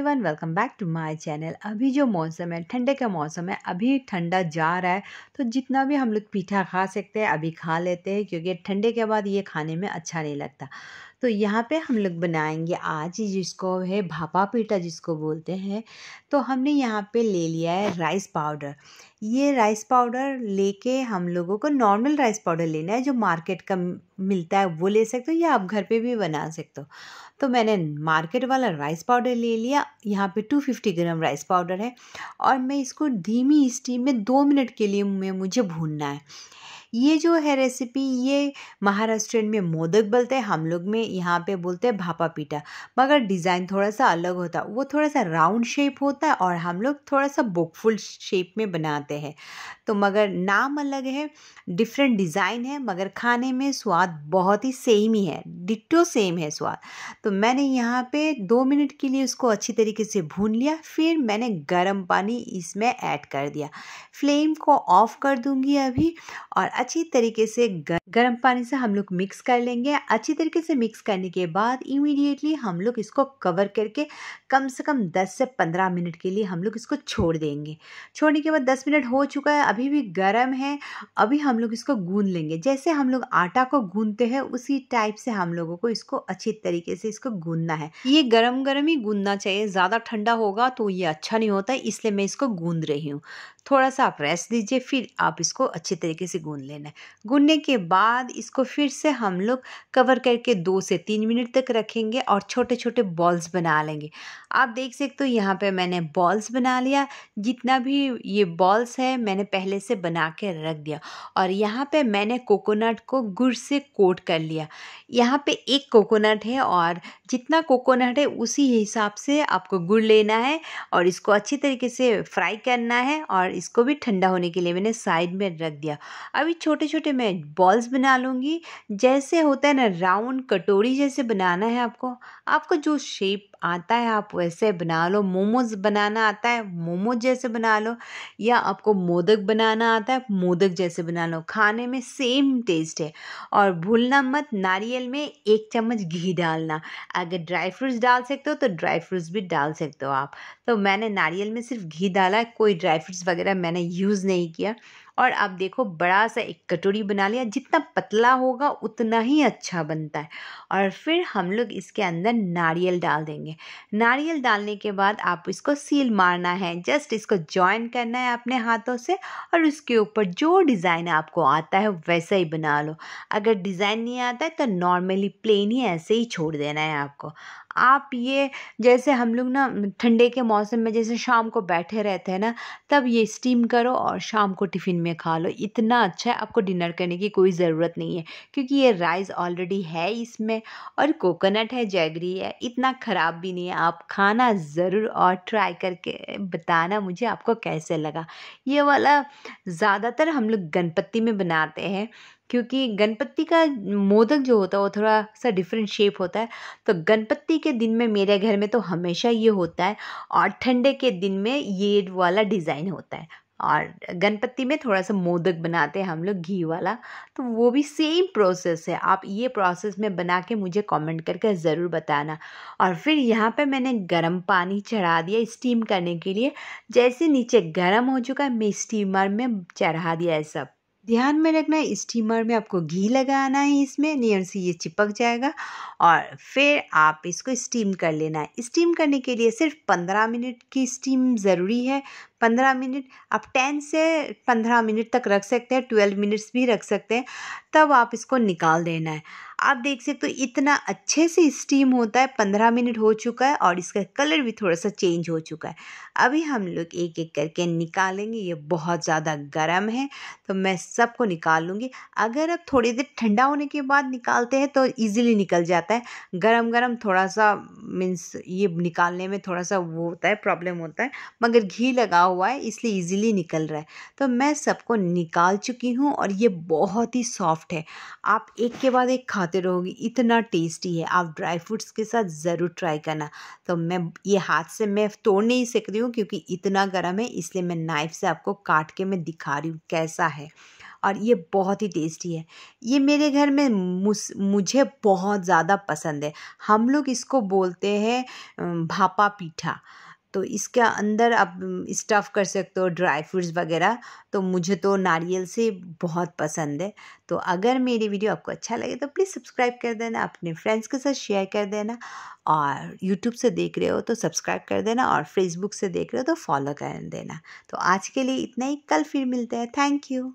everyone welcome back to my channel अभी जो मौसम है ठंडे का मौसम है अभी ठंडा जा रहा है तो जितना भी हम लोग पीठा खा सकते हैं अभी खा लेते हैं क्योंकि ठंडे के बाद ये खाने में अच्छा नहीं लगता तो यहाँ पे हम लोग बनाएंगे आज जिसको है भापा पीठा जिसको बोलते हैं तो हमने यहाँ पे ले लिया है राइस पाउडर ये राइस पाउडर लेके हम लोगों को नॉर्मल राइस पाउडर लेना है जो मार्केट का मिलता है वो ले सकते हो या आप घर पे भी बना सकते हो तो मैंने मार्केट वाला राइस पाउडर ले लिया यहाँ पे 250 ग्राम राइस पाउडर है और मैं इसको धीमी स्टीम में दो मिनट के लिए मैं मुझे भूनना है ये जो है रेसिपी ये महाराष्ट्र में मोदक बोलते हैं हम लोग में यहाँ पे बोलते हैं भापा पीठा मगर डिज़ाइन थोड़ा सा अलग होता है वो थोड़ा सा राउंड शेप होता है और हम लोग थोड़ा सा बुकफुल शेप में बनाते हैं तो मगर नाम अलग है डिफरेंट डिज़ाइन है मगर खाने में स्वाद बहुत ही सेम ही है डिट्टो सेम है स्वाद तो मैंने यहाँ पर दो मिनट के लिए उसको अच्छी तरीके से भून लिया फिर मैंने गर्म पानी इसमें ऐड कर दिया फ्लेम को ऑफ़ कर दूँगी अभी और अच्छी तरीके से गर्म पानी से हम लोग मिक्स कर लेंगे अच्छी तरीके से मिक्स करने के बाद इमीडिएटली हम लोग इसको कवर करके कम से कम 10 से 15 मिनट के लिए हम लोग इसको छोड़ देंगे छोड़ने के बाद 10 मिनट हो चुका है अभी भी गर्म है अभी हम लोग इसको गून लेंगे जैसे हम लोग आटा को गूंदते हैं उसी टाइप से हम लोगों को इसको अच्छी तरीके से इसको गूनना है ये गर्म गर्म ही गूंदना चाहिए ज़्यादा ठंडा होगा तो ये अच्छा नहीं होता इसलिए मैं इसको गूंद रही हूँ थोड़ा सा आप रेस्ट दीजिए फिर आप इसको अच्छे तरीके से गून लेना है गूनने के बाद इसको फिर से हम लोग कवर करके दो से तीन मिनट तक रखेंगे और छोटे छोटे बॉल्स बना लेंगे आप देख सकते हो यहाँ पे मैंने बॉल्स बना लिया जितना भी ये बॉल्स है मैंने पहले से बना के रख दिया और यहाँ पे मैंने कोकोनट को गुड़ से कोट कर लिया यहाँ पे एक कोकोनट है और जितना कोकोनट है उसी हिसाब से आपको गुड़ लेना है और इसको अच्छी तरीके से फ्राई करना है और इसको भी ठंडा होने के लिए मैंने साइड में रख दिया अभी छोटे छोटे मैं बॉल्स बना लूँगी जैसे होता है ना राउंड कटोरी जैसे बनाना है आपको आपको जो शेप आता है आप वैसे बना लो मोमोज बनाना आता है मोमोज जैसे बना लो या आपको मोदक बनाना आता है मोदक जैसे बना लो खाने में सेम टेस्ट है और भूलना मत नारियल में एक चम्मच घी डालना अगर ड्राई फ्रूट्स डाल सकते हो तो ड्राई फ्रूट्स भी डाल सकते हो आप तो मैंने नारियल में सिर्फ घी डाला है कोई ड्राई फ्रूट्स वगैरह वगैरह मैंने यूज़ नहीं किया और आप देखो बड़ा सा एक कटोरी बना लिया जितना पतला होगा उतना ही अच्छा बनता है और फिर हम लोग इसके अंदर नारियल डाल देंगे नारियल डालने के बाद आप इसको सील मारना है जस्ट इसको जॉइन करना है अपने हाथों से और उसके ऊपर जो डिज़ाइन आपको आता है वैसा ही बना लो अगर डिज़ाइन नहीं आता है तो नॉर्मली प्लेन ही ऐसे ही छोड़ देना है आपको आप ये जैसे हम लोग ना ठंडे के मौसम में जैसे शाम को बैठे रहते हैं ना तब ये स्टीम करो और शाम को टिफ़िन में में खा लो इतना अच्छा है आपको डिनर करने की कोई ज़रूरत नहीं है क्योंकि ये राइस ऑलरेडी है इसमें और कोकोनट है जैगरी है इतना ख़राब भी नहीं है आप खाना ज़रूर और ट्राई करके बताना मुझे आपको कैसे लगा ये वाला ज़्यादातर हम लोग गणपति में बनाते हैं क्योंकि गणपति का मोदक जो होता है वो थोड़ा सा डिफरेंट शेप होता है तो गणपति के दिन में मेरे घर में तो हमेशा ये होता है और ठंडे के दिन में ये वाला डिज़ाइन होता है और गणपति में थोड़ा सा मोदक बनाते हैं हम लोग घी वाला तो वो भी सेम प्रोसेस है आप ये प्रोसेस में बना के मुझे कमेंट करके ज़रूर बताना और फिर यहाँ पे मैंने गर्म पानी चढ़ा दिया स्टीम करने के लिए जैसे नीचे गर्म हो चुका है मैं स्टीमर में चढ़ा दिया है सब ध्यान में रखना स्टीमर में आपको घी लगाना है इसमें नियर से ये चिपक जाएगा और फिर आप इसको स्टीम कर लेना है स्टीम करने के लिए सिर्फ पंद्रह मिनट की स्टीम ज़रूरी है पंद्रह मिनट आप टेन से पंद्रह मिनट तक रख सकते हैं ट्वेल्व मिनट्स भी रख सकते हैं तब आप इसको निकाल देना है आप देख सकते हो तो इतना अच्छे से स्टीम होता है पंद्रह मिनट हो चुका है और इसका कलर भी थोड़ा सा चेंज हो चुका है अभी हम लोग एक एक करके निकालेंगे ये बहुत ज़्यादा गर्म है तो मैं सबको निकाल लूँगी अगर आप थोड़ी देर ठंडा होने के बाद निकालते हैं तो ईजिली निकल जाता है गर्म गर्म थोड़ा सा मीन्स ये निकालने में थोड़ा सा वो होता है प्रॉब्लम होता है मगर घी लगाओ हुआ है इसलिए इजीली निकल रहा है तो मैं सबको निकाल चुकी हूँ और ये बहुत ही सॉफ्ट है आप एक के बाद एक खाते रहोगे इतना टेस्टी है आप ड्राई फ्रूट्स के साथ ज़रूर ट्राई करना तो मैं ये हाथ से मैं तोड़ नहीं सकती हूँ क्योंकि इतना गर्म है इसलिए मैं नाइफ से आपको काट के मैं दिखा रही हूँ कैसा है और ये बहुत ही टेस्टी है ये मेरे घर में मुझे बहुत ज़्यादा पसंद है हम लोग इसको बोलते हैं भापा पीठा तो इसके अंदर आप स्टफ़ कर सकते हो ड्राई फ्रूट्स वगैरह तो मुझे तो नारियल से बहुत पसंद है तो अगर मेरी वीडियो आपको अच्छा लगे तो प्लीज़ सब्सक्राइब कर देना अपने फ्रेंड्स के साथ शेयर कर देना और यूट्यूब से देख रहे हो तो सब्सक्राइब कर देना और फेसबुक से देख रहे हो तो फॉलो कर देना तो आज के लिए इतना ही कल फिर मिलते हैं थैंक यू